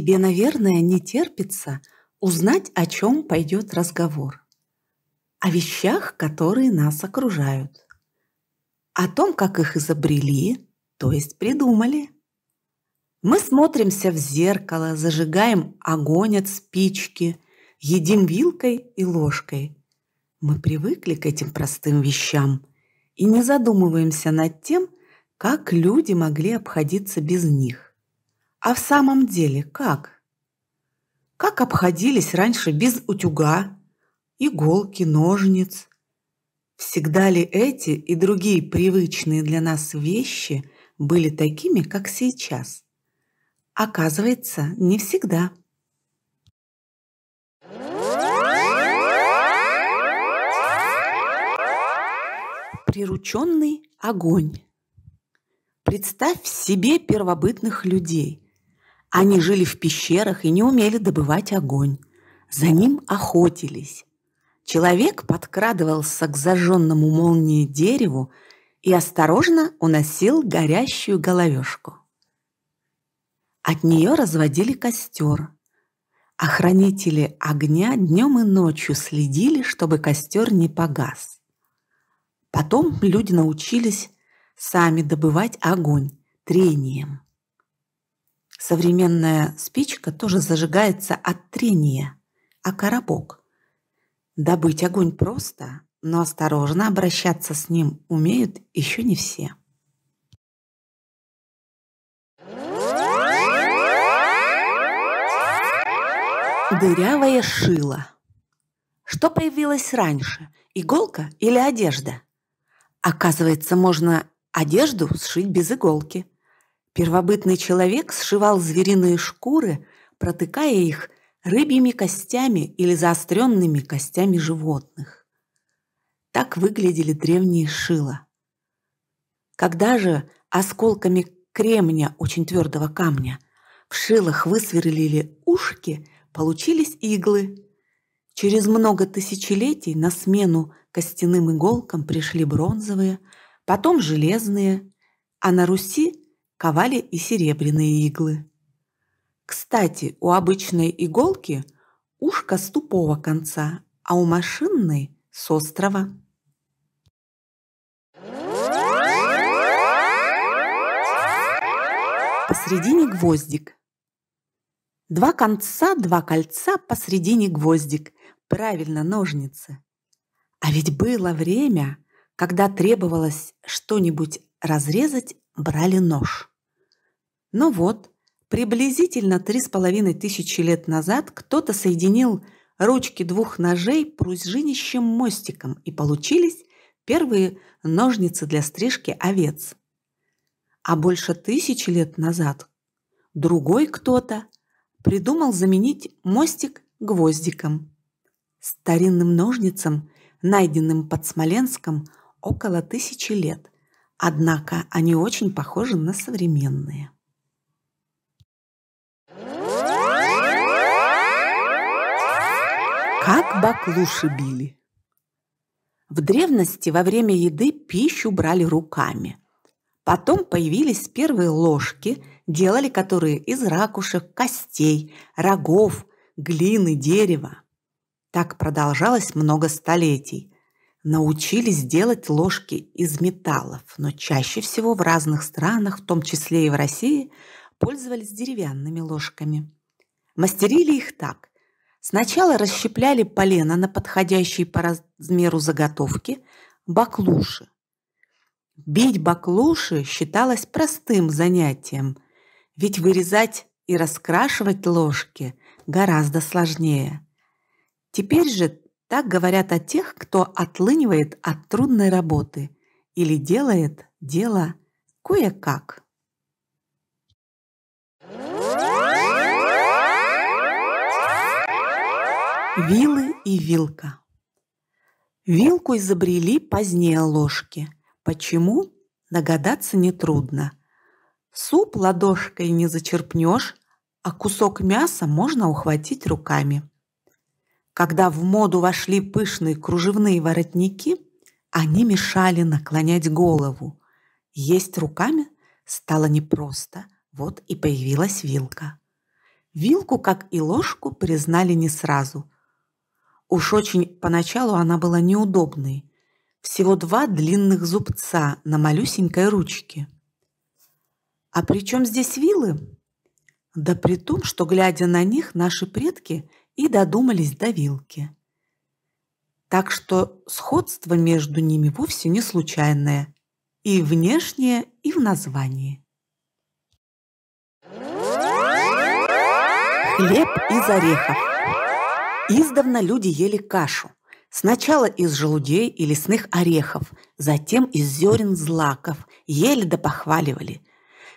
Тебе, наверное, не терпится узнать, о чем пойдет разговор. О вещах, которые нас окружают. О том, как их изобрели, то есть придумали. Мы смотримся в зеркало, зажигаем огонь от спички, едим вилкой и ложкой. Мы привыкли к этим простым вещам и не задумываемся над тем, как люди могли обходиться без них. А в самом деле как? Как обходились раньше без утюга, иголки, ножниц? Всегда ли эти и другие привычные для нас вещи были такими, как сейчас? Оказывается, не всегда. Прирученный огонь. Представь себе первобытных людей – они жили в пещерах и не умели добывать огонь. За ним охотились. Человек подкрадывался к зажженному молнии дереву и осторожно уносил горящую головешку. От нее разводили костер. Охранители огня днем и ночью следили, чтобы костер не погас. Потом люди научились сами добывать огонь трением. Современная спичка тоже зажигается от трения, а коробок. Добыть огонь просто, но осторожно обращаться с ним умеют еще не все. Дырявое шило. Что появилось раньше, иголка или одежда? Оказывается, можно одежду сшить без иголки. Первобытный человек сшивал звериные шкуры, протыкая их рыбьими костями или заостренными костями животных. Так выглядели древние шила. Когда же осколками кремня, очень твердого камня, в шилах высверлили ушки, получились иглы. Через много тысячелетий на смену костяным иголкам пришли бронзовые, потом железные, а на Руси ковали и серебряные иглы. Кстати, у обычной иголки ушко с тупого конца, а у машинной – с острова. Посредине гвоздик. Два конца, два кольца, посредине гвоздик. Правильно, ножницы. А ведь было время, когда требовалось что-нибудь разрезать, брали нож. Но ну вот, приблизительно три с половиной тысячи лет назад кто-то соединил ручки двух ножей пружинищим мостиком, и получились первые ножницы для стрижки овец. А больше тысячи лет назад другой кто-то придумал заменить мостик гвоздиком. Старинным ножницам, найденным под Смоленском около тысячи лет, однако они очень похожи на современные. Как баклуши били. В древности во время еды пищу брали руками. Потом появились первые ложки, делали которые из ракушек, костей, рогов, глины, дерева. Так продолжалось много столетий. Научились делать ложки из металлов, но чаще всего в разных странах, в том числе и в России, пользовались деревянными ложками. Мастерили их так. Сначала расщепляли полено на подходящие по размеру заготовки баклуши. Бить баклуши считалось простым занятием, ведь вырезать и раскрашивать ложки гораздо сложнее. Теперь же так говорят о тех, кто отлынивает от трудной работы или делает дело кое-как. Вилы и вилка. Вилку изобрели позднее ложки. Почему? Догадаться нетрудно. Суп ладошкой не зачерпнешь, а кусок мяса можно ухватить руками. Когда в моду вошли пышные кружевные воротники, они мешали наклонять голову. Есть руками стало непросто, вот и появилась вилка. Вилку, как и ложку, признали не сразу. Уж очень поначалу она была неудобной. Всего два длинных зубца на малюсенькой ручке. А при чем здесь вилы? Да при том, что, глядя на них, наши предки и додумались до вилки. Так что сходство между ними вовсе не случайное. И внешнее, и в названии. Хлеб из орехов. Издавна люди ели кашу. Сначала из желудей и лесных орехов, затем из зерен злаков, ели да похваливали.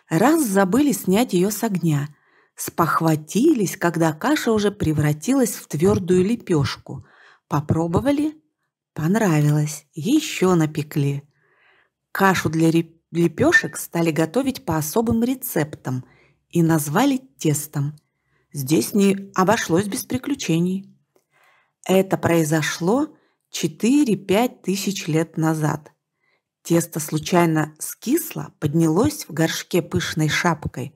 Раз забыли снять ее с огня. Спохватились, когда каша уже превратилась в твердую лепешку. Попробовали? Понравилось. Еще напекли. Кашу для лепешек стали готовить по особым рецептам и назвали тестом. Здесь не обошлось без приключений. Это произошло 4-5 тысяч лет назад. Тесто случайно скисло, поднялось в горшке пышной шапкой.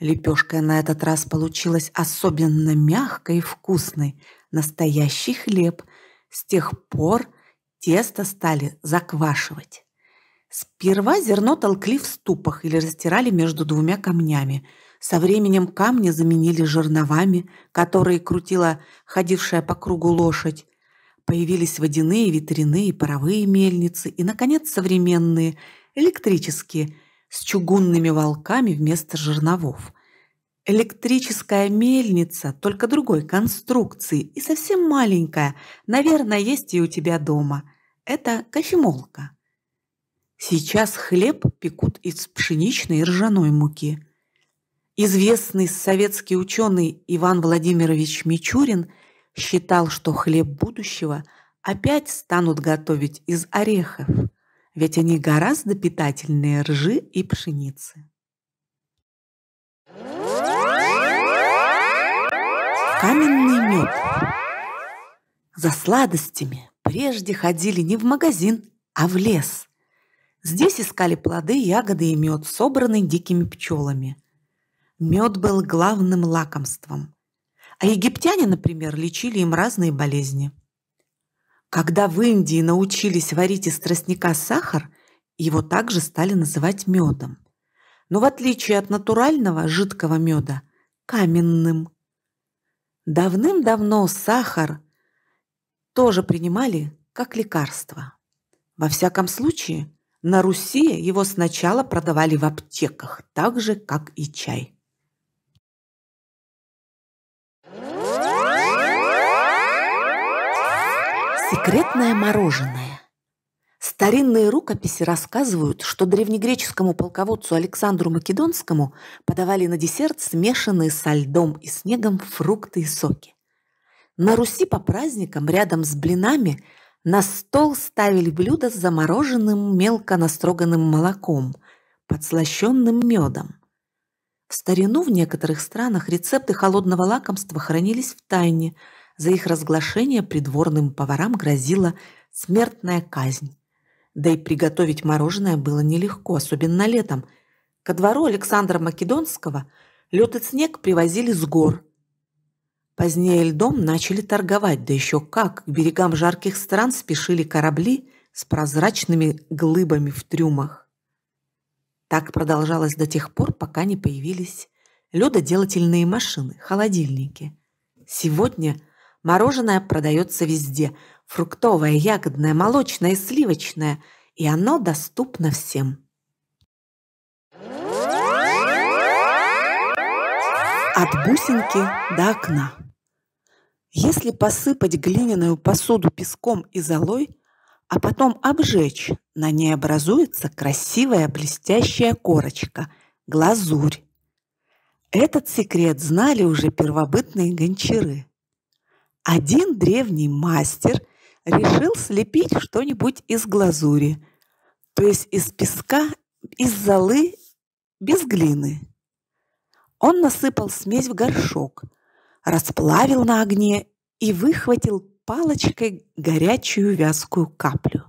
Лепешка на этот раз получилась особенно мягкой и вкусной. Настоящий хлеб. С тех пор тесто стали заквашивать. Сперва зерно толкли в ступах или растирали между двумя камнями. Со временем камни заменили жерновами, которые крутила ходившая по кругу лошадь. Появились водяные, ветряные, паровые мельницы и, наконец, современные, электрические, с чугунными волками вместо жерновов. Электрическая мельница, только другой конструкции и совсем маленькая, наверное, есть и у тебя дома. Это кофемолка. Сейчас хлеб пекут из пшеничной и ржаной муки. Известный советский ученый Иван Владимирович Мичурин считал, что хлеб будущего опять станут готовить из орехов, ведь они гораздо питательнее ржи и пшеницы. Каменный мед. За сладостями прежде ходили не в магазин, а в лес – Здесь искали плоды, ягоды и мед, собранный дикими пчелами. Мед был главным лакомством. А египтяне, например, лечили им разные болезни. Когда в Индии научились варить из тростника сахар, его также стали называть медом. Но в отличие от натурального жидкого меда, каменным. Давным-давно сахар тоже принимали как лекарство. Во всяком случае, на Руси его сначала продавали в аптеках, так же, как и чай. Секретное мороженое. Старинные рукописи рассказывают, что древнегреческому полководцу Александру Македонскому подавали на десерт смешанные со льдом и снегом фрукты и соки. На Руси по праздникам рядом с блинами – на стол ставили блюда с замороженным мелко настроганным молоком, подслащенным медом. В старину в некоторых странах рецепты холодного лакомства хранились в тайне. За их разглашение придворным поварам грозила смертная казнь. Да и приготовить мороженое было нелегко, особенно летом. Ко двору Александра Македонского лед и снег привозили с гор, Позднее льдом начали торговать, да еще как. К берегам жарких стран спешили корабли с прозрачными глыбами в трюмах. Так продолжалось до тех пор, пока не появились ледоделательные машины, холодильники. Сегодня мороженое продается везде – фруктовое, ягодное, молочное и сливочное, и оно доступно всем. От бусинки до окна. Если посыпать глиняную посуду песком и золой, а потом обжечь, на ней образуется красивая блестящая корочка – глазурь. Этот секрет знали уже первобытные гончары. Один древний мастер решил слепить что-нибудь из глазури, то есть из песка, из золы, без глины. Он насыпал смесь в горшок – расплавил на огне и выхватил палочкой горячую вязкую каплю.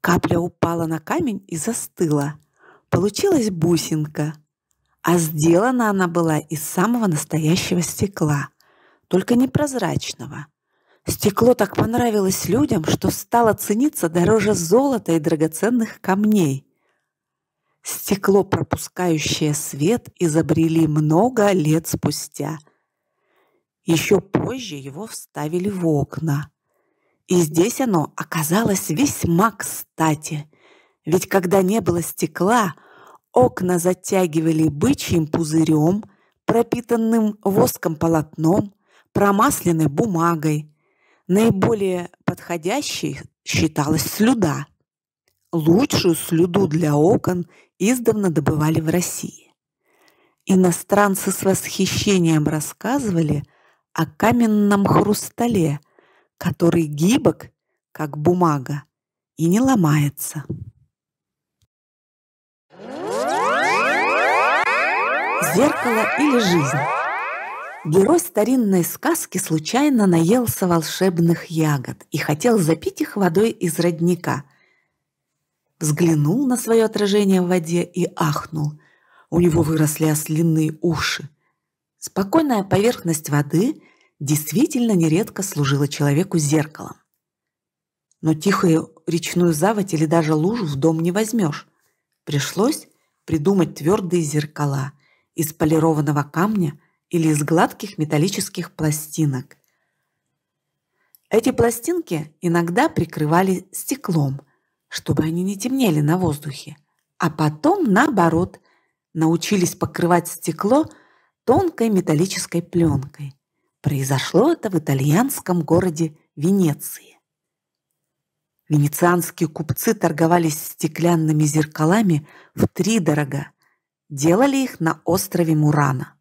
Капля упала на камень и застыла. Получилась бусинка. А сделана она была из самого настоящего стекла, только непрозрачного. Стекло так понравилось людям, что стало цениться дороже золота и драгоценных камней. Стекло, пропускающее свет, изобрели много лет спустя – еще позже его вставили в окна. И здесь оно оказалось весьма кстати. Ведь когда не было стекла, окна затягивали бычьим пузырем, пропитанным воском полотном, промасленной бумагой. Наиболее подходящей считалась слюда. Лучшую слюду для окон издавна добывали в России. Иностранцы с восхищением рассказывали – о каменном хрустале, который гибок, как бумага, и не ломается. Зеркало или жизнь. Герой старинной сказки случайно наелся волшебных ягод и хотел запить их водой из родника. Взглянул на свое отражение в воде и ахнул. У него выросли ослиные уши – Спокойная поверхность воды действительно нередко служила человеку зеркалом. Но тихую речную заводь или даже лужу в дом не возьмешь. Пришлось придумать твердые зеркала из полированного камня или из гладких металлических пластинок. Эти пластинки иногда прикрывали стеклом, чтобы они не темнели на воздухе, а потом, наоборот, научились покрывать стекло тонкой металлической пленкой. Произошло это в итальянском городе Венеции. Венецианские купцы торговались стеклянными зеркалами в три дорога, делали их на острове Мурана.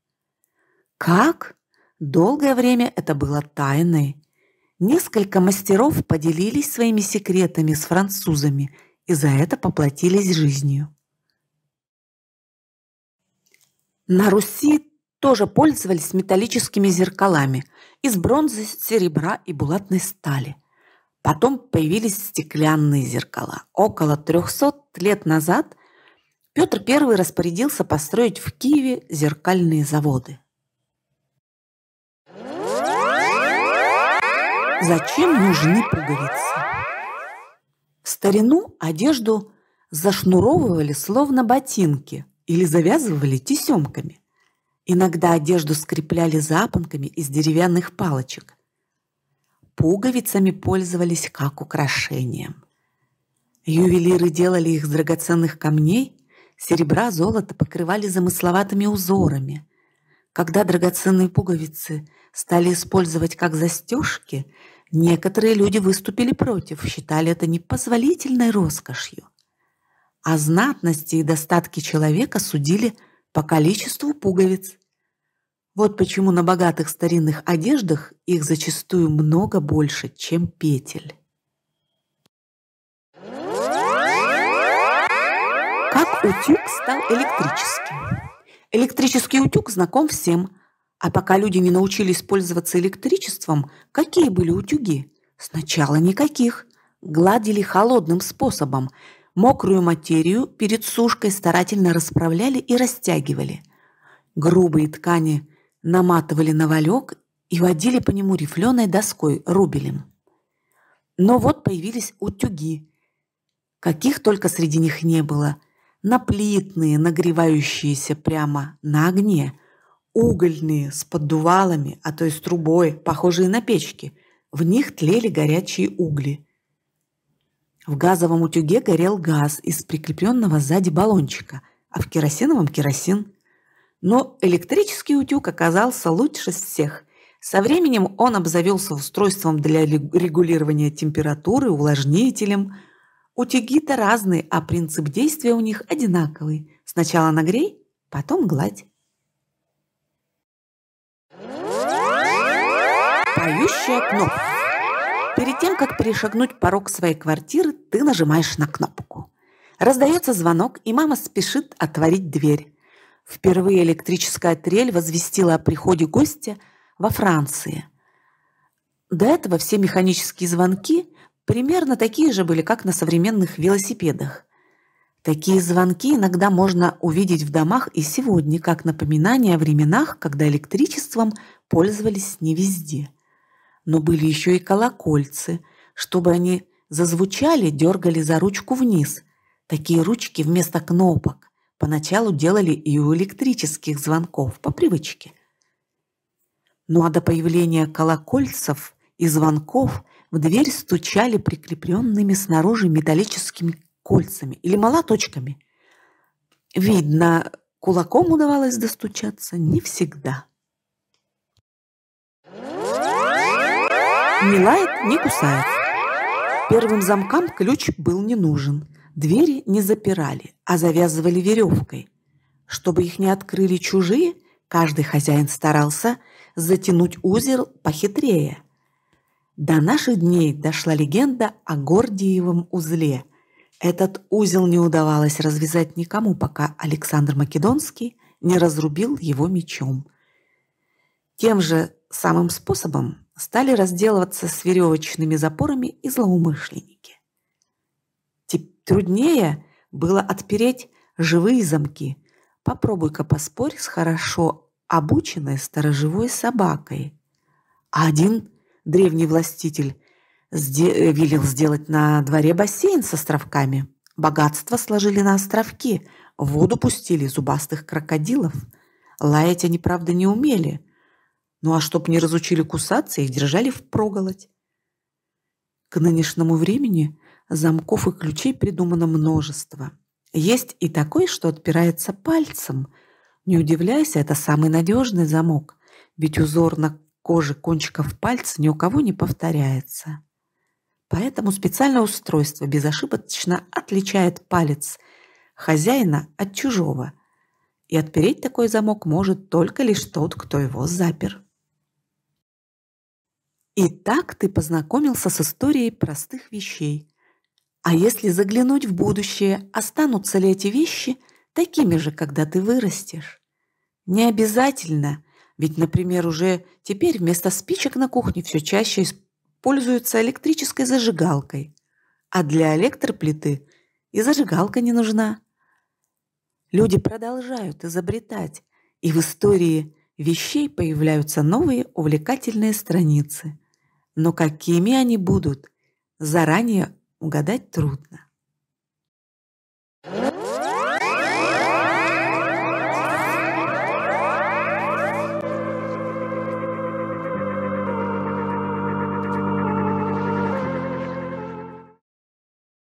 Как? Долгое время это было тайной. Несколько мастеров поделились своими секретами с французами и за это поплатились жизнью. На Руси тоже пользовались металлическими зеркалами из бронзы, серебра и булатной стали. Потом появились стеклянные зеркала. Около 300 лет назад Петр I распорядился построить в Киеве зеркальные заводы. Зачем нужны пуговицы? В старину одежду зашнуровывали словно ботинки или завязывали тесемками – Иногда одежду скрепляли запонками из деревянных палочек. Пуговицами пользовались как украшением. Ювелиры делали их из драгоценных камней, серебра, золото покрывали замысловатыми узорами. Когда драгоценные пуговицы стали использовать как застежки, некоторые люди выступили против, считали это непозволительной роскошью. а знатности и достатки человека судили – по количеству пуговиц. Вот почему на богатых старинных одеждах их зачастую много больше, чем петель. Как утюг стал электрическим? Электрический утюг знаком всем, а пока люди не научились пользоваться электричеством, какие были утюги? Сначала никаких. Гладили холодным способом – Мокрую материю перед сушкой старательно расправляли и растягивали. Грубые ткани наматывали на валек и водили по нему рифленой доской, рубелем. Но вот появились утюги. Каких только среди них не было. Наплитные, нагревающиеся прямо на огне. Угольные, с поддувалами, а то и с трубой, похожие на печки. В них тлели горячие угли – в газовом утюге горел газ из прикрепленного сзади баллончика, а в керосиновом – керосин. Но электрический утюг оказался лучше всех. Со временем он обзавелся устройством для регулирования температуры, увлажнителем. Утюги-то разные, а принцип действия у них одинаковый. Сначала нагрей, потом гладь. Поющая кнопка. Перед тем, как перешагнуть порог своей квартиры, ты нажимаешь на кнопку. Раздается звонок, и мама спешит отворить дверь. Впервые электрическая трель возвестила о приходе гостя во Франции. До этого все механические звонки примерно такие же были, как на современных велосипедах. Такие звонки иногда можно увидеть в домах и сегодня, как напоминание о временах, когда электричеством пользовались не везде – но были еще и колокольцы. Чтобы они зазвучали, дергали за ручку вниз. Такие ручки вместо кнопок поначалу делали и у электрических звонков по привычке. Ну а до появления колокольцев и звонков в дверь стучали прикрепленными снаружи металлическими кольцами или молоточками. Видно, кулаком удавалось достучаться не всегда. Не лает, не кусает. Первым замкам ключ был не нужен. Двери не запирали, а завязывали веревкой. Чтобы их не открыли чужие, каждый хозяин старался затянуть узел похитрее. До наших дней дошла легенда о Гордиевом узле. Этот узел не удавалось развязать никому, пока Александр Македонский не разрубил его мечом. Тем же самым способом стали разделываться с веревочными запорами и злоумышленники. труднее было отпереть живые замки. Попробуй-ка поспорь с хорошо обученной сторожевой собакой. А один древний властитель сде э, велел сделать на дворе бассейн с островками. Богатство сложили на островки, в воду пустили зубастых крокодилов. Лаять они, правда, не умели – ну а чтоб не разучили кусаться, их держали впроголодь. К нынешнему времени замков и ключей придумано множество. Есть и такой, что отпирается пальцем. Не удивляйся, это самый надежный замок, ведь узор на коже кончиков пальца ни у кого не повторяется. Поэтому специальное устройство безошибочно отличает палец хозяина от чужого – и отпереть такой замок может только лишь тот, кто его запер. И так ты познакомился с историей простых вещей. А если заглянуть в будущее, останутся ли эти вещи такими же, когда ты вырастешь? Не обязательно, ведь, например, уже теперь вместо спичек на кухне все чаще используются электрической зажигалкой, а для электроплиты и зажигалка не нужна. Люди продолжают изобретать, и в истории вещей появляются новые увлекательные страницы – но какими они будут, заранее угадать трудно.